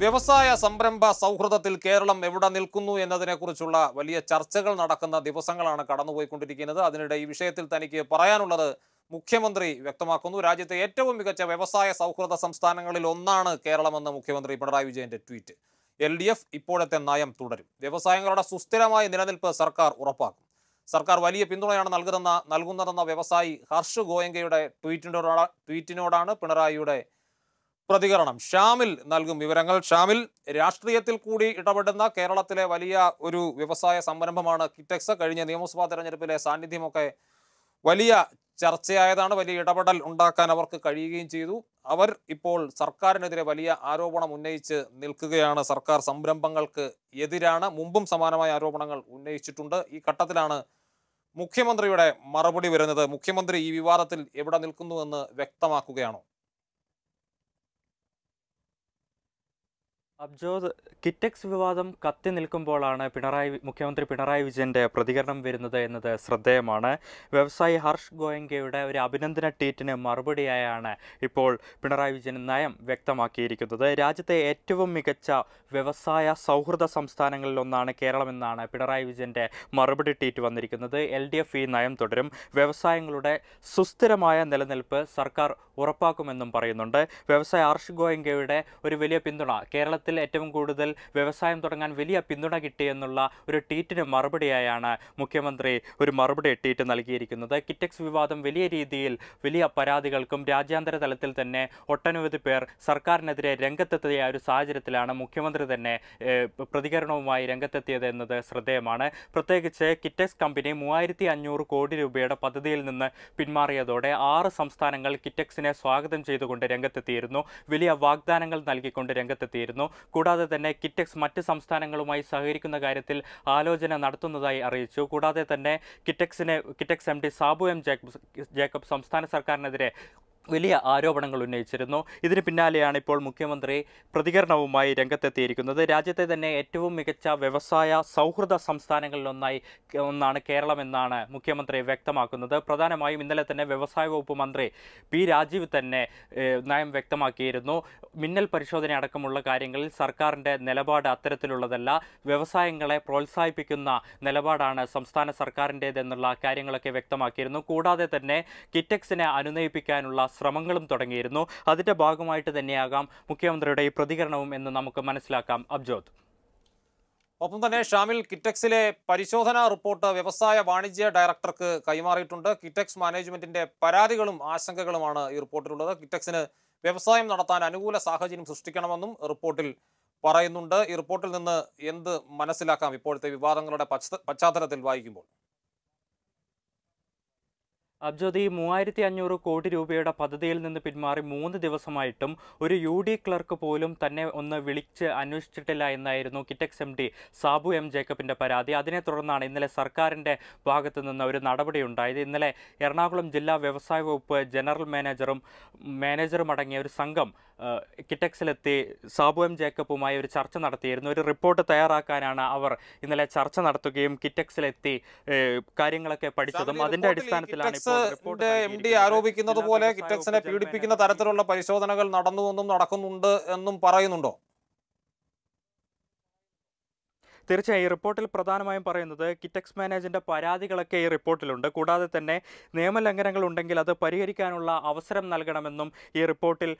വ്യവസായ സംരംഭ സൗഹൃദത്തിൽ കേരളം എവിടെ നിൽക്കുന്നു എന്നതിനെക്കുറിച്ചുള്ള വലിയ ചർച്ചകൾ നടക്കുന്ന ദിവസങ്ങളാണ് കടന്നുപോയിക്കൊണ്ടിരിക്കുന്നത് അതിനിടെ ഈ വിഷയത്തിൽ തനിക്ക് പറയാനുള്ളത് മുഖ്യമന്ത്രി വ്യക്തമാക്കുന്നു രാജ്യത്തെ ഏറ്റവും മികച്ച വ്യവസായ സൗഹൃദ സംസ്ഥാനങ്ങളിൽ ഒന്നാണ് കേരളമെന്ന് മുഖ്യമന്ത്രി പിണറായി വിജയന്റെ ട്വീറ്റ് എൽ ഡി എഫ് ഇപ്പോഴത്തെ നയം തുടരും വ്യവസായങ്ങളുടെ സുസ്ഥിരമായ നിലനിൽപ്പ് സർക്കാർ ഉറപ്പാക്കും സർക്കാർ വലിയ പിന്തുണയാണ് നൽകുന്ന നൽകുന്നതെന്ന വ്യവസായി ഹർഷ് ഗോയങ്കയുടെ ട്വീറ്റിനോടാണ് ട്വീറ്റിനോടാണ് പിണറായിയുടെ പ്രതികരണം ഷ്യാമിൽ നൽകും വിവരങ്ങൾ ഷ്യാമിൽ രാഷ്ട്രീയത്തിൽ കൂടി ഇടപെടുന്ന കേരളത്തിലെ വലിയ ഒരു വ്യവസായ സംരംഭമാണ് കിറ്റക്സ് കഴിഞ്ഞ നിയമസഭാ തെരഞ്ഞെടുപ്പിലെ സാന്നിധ്യമൊക്കെ വലിയ ചർച്ചയായതാണ് വലിയ ഇടപെടൽ ഉണ്ടാക്കാൻ അവർക്ക് കഴിയുകയും ചെയ്തു അവർ ഇപ്പോൾ സർക്കാരിനെതിരെ വലിയ ആരോപണം ഉന്നയിച്ച് നിൽക്കുകയാണ് സർക്കാർ സംരംഭങ്ങൾക്ക് എതിരാണ് മുമ്പും സമാനമായ ആരോപണങ്ങൾ ഉന്നയിച്ചിട്ടുണ്ട് ഈ ഘട്ടത്തിലാണ് മുഖ്യമന്ത്രിയുടെ മറുപടി വരുന്നത് മുഖ്യമന്ത്രി ഈ വിവാദത്തിൽ എവിടെ നിൽക്കുന്നുവെന്ന് വ്യക്തമാക്കുകയാണോ അബ്ജോദ് കിറ്റക്സ് വിവാദം കത്തി നിൽക്കുമ്പോഴാണ് പിണറായി മുഖ്യമന്ത്രി പിണറായി വിജയൻ്റെ പ്രതികരണം വരുന്നത് എന്നത് ശ്രദ്ധേയമാണ് വ്യവസായി ഹർഷ് ഗോയങ്കയുടെ ഒരു അഭിനന്ദന ട്വീറ്റിന് മറുപടിയായാണ് ഇപ്പോൾ പിണറായി വിജയൻ നയം വ്യക്തമാക്കിയിരിക്കുന്നത് രാജ്യത്തെ ഏറ്റവും മികച്ച വ്യവസായ സൗഹൃദ സംസ്ഥാനങ്ങളിലൊന്നാണ് കേരളമെന്നാണ് പിണറായി വിജയൻ്റെ മറുപടി ട്വീറ്റ് വന്നിരിക്കുന്നത് എൽ ഡി എഫ് ഈ നയം തുടരും വ്യവസായങ്ങളുടെ സുസ്ഥിരമായ നിലനിൽപ്പ് സർക്കാർ ഉറപ്പാക്കുമെന്നും പറയുന്നുണ്ട് വ്യവസായ ഹർഷ് ഗോയങ്കയുടെ ഒരു വലിയ പിന്തുണ കേരള കേരളത്തിൽ ഏറ്റവും കൂടുതൽ വ്യവസായം തുടങ്ങാൻ വലിയ പിന്തുണ കിട്ടിയെന്നുള്ള ഒരു ട്വീറ്റിന് മറുപടിയായാണ് മുഖ്യമന്ത്രി ഒരു മറുപടി ട്വീറ്റ് നൽകിയിരിക്കുന്നത് കിറ്റക്സ് വിവാദം വലിയ രീതിയിൽ വലിയ പരാതികൾക്കും രാജ്യാന്തര തലത്തിൽ തന്നെ ഒട്ടനവധി പേർ സർക്കാരിനെതിരെ രംഗത്തെത്തിയ ഒരു സാഹചര്യത്തിലാണ് മുഖ്യമന്ത്രി തന്നെ പ്രതികരണവുമായി രംഗത്തെത്തിയത് എന്നത് ശ്രദ്ധേയമാണ് പ്രത്യേകിച്ച് കിറ്റക്സ് കമ്പനി മൂവായിരത്തി അഞ്ഞൂറ് കോടി രൂപയുടെ പദ്ധതിയിൽ നിന്ന് പിന്മാറിയതോടെ ആറ് സംസ്ഥാനങ്ങൾ കിറ്റക്സിനെ സ്വാഗതം ചെയ്തുകൊണ്ട് രംഗത്തെത്തിയിരുന്നു വലിയ വാഗ്ദാനങ്ങൾ നൽകിക്കൊണ്ട് രംഗത്തെത്തിയിരുന്നു കൂടാതെ തന്നെ കിറ്റക്സ് മറ്റ് സംസ്ഥാനങ്ങളുമായി സഹകരിക്കുന്ന കാര്യത്തിൽ ആലോചന നടത്തുന്നതായി അറിയിച്ചു കൂടാതെ തന്നെ കിറ്റക്സിനെ Kitex M D Sabu M Jacob സംസ്ഥാന സർക്കാരിനെതിരെ വലിയ ആരോപണങ്ങൾ ഉന്നയിച്ചിരുന്നു ഇതിന് പിന്നാലെയാണ് ഇപ്പോൾ മുഖ്യമന്ത്രി പ്രതികരണവുമായി രംഗത്തെത്തിയിരിക്കുന്നത് രാജ്യത്തെ തന്നെ ഏറ്റവും മികച്ച വ്യവസായ സൗഹൃദ സംസ്ഥാനങ്ങളിലൊന്നായി ഒന്നാണ് കേരളമെന്നാണ് മുഖ്യമന്ത്രി വ്യക്തമാക്കുന്നത് പ്രധാനമായും ഇന്നലെ തന്നെ വ്യവസായ വകുപ്പ് മന്ത്രി പി രാജീവ് തന്നെ നയം വ്യക്തമാക്കിയിരുന്നു മിന്നൽ പരിശോധന അടക്കമുള്ള കാര്യങ്ങളിൽ സർക്കാരിൻ്റെ നിലപാട് അത്തരത്തിലുള്ളതല്ല വ്യവസായങ്ങളെ പ്രോത്സാഹിപ്പിക്കുന്ന നിലപാടാണ് സംസ്ഥാന സർക്കാരിൻ്റേതെന്നുള്ള കാര്യങ്ങളൊക്കെ വ്യക്തമാക്കിയിരുന്നു കൂടാതെ തന്നെ കിറ്റക്സിനെ അനുനയിപ്പിക്കാനുള്ള ശ്രമങ്ങളും തുടങ്ങിയിരുന്നു അതിൻ്റെ ഭാഗമായിട്ട് തന്നെയാകാം മുഖ്യമന്ത്രിയുടെ ഈ പ്രതികരണവും എന്ന് നമുക്ക് മനസ്സിലാക്കാം അബ്ജോത് ഒപ്പം തന്നെ ഷാമിൽ കിറ്റക്സിലെ പരിശോധനാ റിപ്പോർട്ട് വ്യവസായ വാണിജ്യ ഡയറക്ടർക്ക് കൈമാറിയിട്ടുണ്ട് കിറ്റക്സ് മാനേജ്മെന്റിന്റെ പരാതികളും ആശങ്കകളുമാണ് ഈ റിപ്പോർട്ടിലുള്ളത് കിറ്റക്സിന് വ്യവസായം നടത്താൻ അനുകൂല സാഹചര്യം സൃഷ്ടിക്കണമെന്നും റിപ്പോർട്ടിൽ പറയുന്നുണ്ട് ഈ റിപ്പോർട്ടിൽ നിന്ന് എന്ത് മനസ്സിലാക്കാം ഇപ്പോഴത്തെ വിവാദങ്ങളുടെ പശ്ചാത്തലത്തിൽ വായിക്കുമ്പോൾ അബ്ജോദി മൂവായിരത്തി അഞ്ഞൂറ് കോടി രൂപയുടെ പദ്ധതിയിൽ നിന്ന് പിന്മാറി മൂന്ന് ദിവസമായിട്ടും ഒരു യു ഡി ക്ലർക്ക് പോലും തന്നെ ഒന്ന് വിളിച്ച് അന്വേഷിച്ചിട്ടില്ല എന്നായിരുന്നു Kitex M D Sabu M ജേക്കബിൻ്റെ പരാതി അതിനെ തുടർന്നാണ് ഇന്നലെ സർക്കാരിൻ്റെ ഭാഗത്തു നിന്ന് ഒരു നടപടി ഉണ്ടായത് ഇന്നലെ എറണാകുളം ജില്ലാ വ്യവസായ വകുപ്പ് ജനറൽ മാനേജറും മാനേജറും അടങ്ങിയ ഒരു സംഘം കിറ്റക്സിലെത്തി സാബു എം ജേക്കബുമായി ഒരു ചർച്ച നടത്തിയിരുന്നു ഒരു റിപ്പോർട്ട് തയ്യാറാക്കാനാണ് അവർ ഇന്നലെ ചർച്ച നടത്തുകയും കിറ്റക്സിലെത്തി കാര്യങ്ങളൊക്കെ പഠിച്ചതും അതിന്റെ അടിസ്ഥാനത്തിലാണ് ആരോപിക്കുന്നത് പോലെ പീഡിപ്പിക്കുന്ന തരത്തിലുള്ള പരിശോധനകൾ നടന്നുവെന്നും നടക്കുന്നുണ്ട് എന്നും പറയുന്നുണ്ടോ തീർച്ചയായും ഈ റിപ്പോർട്ടിൽ പ്രധാനമായും പറയുന്നത് കിറ്റക്സ് മാനേജിൻ്റെ പരാതികളൊക്കെ ഈ റിപ്പോർട്ടിലുണ്ട് കൂടാതെ തന്നെ നിയമലംഘനങ്ങൾ ഉണ്ടെങ്കിൽ അത് പരിഹരിക്കാനുള്ള അവസരം നൽകണമെന്നും ഈ റിപ്പോർട്ടിൽ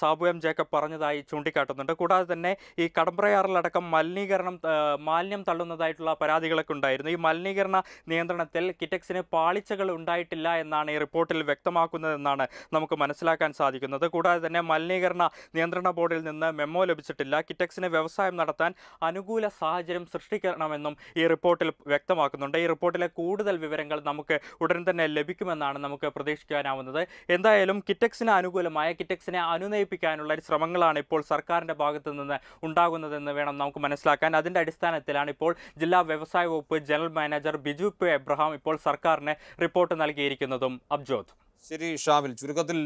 സാബു എം ജേക്കബ് പറഞ്ഞതായി ചൂണ്ടിക്കാട്ടുന്നുണ്ട് കൂടാതെ തന്നെ ഈ കടമ്പ്രയാറിലടക്കം മലിനീകരണം മാലിന്യം തള്ളുന്നതായിട്ടുള്ള പരാതികളൊക്കെ ഉണ്ടായിരുന്നു ഈ മലിനീകരണ നിയന്ത്രണത്തിൽ കിറ്റക്സിന് പാളിച്ചകൾ ഉണ്ടായിട്ടില്ല എന്നാണ് ഈ റിപ്പോർട്ടിൽ വ്യക്തമാക്കുന്നതെന്നാണ് നമുക്ക് മനസ്സിലാക്കാൻ സാധിക്കുന്നത് കൂടാതെ തന്നെ മലിനീകരണ നിയന്ത്രണ ബോർഡിൽ നിന്ന് മെമ്മോ ലഭിച്ചിട്ടില്ല കിറ്റക്സിന് വ്യവസായം നടത്താൻ അനുകൂല സാഹചര്യം സാഹചര്യം സൃഷ്ടിക്കണമെന്നും ഈ റിപ്പോർട്ടിൽ വ്യക്തമാക്കുന്നുണ്ട് ഈ റിപ്പോർട്ടിലെ കൂടുതൽ വിവരങ്ങൾ നമുക്ക് ഉടൻ തന്നെ ലഭിക്കുമെന്നാണ് നമുക്ക് പ്രതീക്ഷിക്കാനാവുന്നത് എന്തായാലും കിറ്റക്സിന് അനുകൂലമായ കിറ്റക്സിനെ അനുനയിപ്പിക്കാനുള്ള ശ്രമങ്ങളാണ് ഇപ്പോൾ സർക്കാരിൻ്റെ ഭാഗത്തു നിന്ന് ഉണ്ടാകുന്നതെന്ന് വേണം നമുക്ക് മനസ്സിലാക്കാൻ അതിൻ്റെ അടിസ്ഥാനത്തിലാണ് ഇപ്പോൾ ജില്ലാ വ്യവസായ വകുപ്പ് general manager Biju P Abraham ഇപ്പോൾ സർക്കാരിന് റിപ്പോർട്ട് നൽകിയിരിക്കുന്നതും അബ്ജോത് ശരി ഷാവിൽ ചുരുക്കത്തിൽ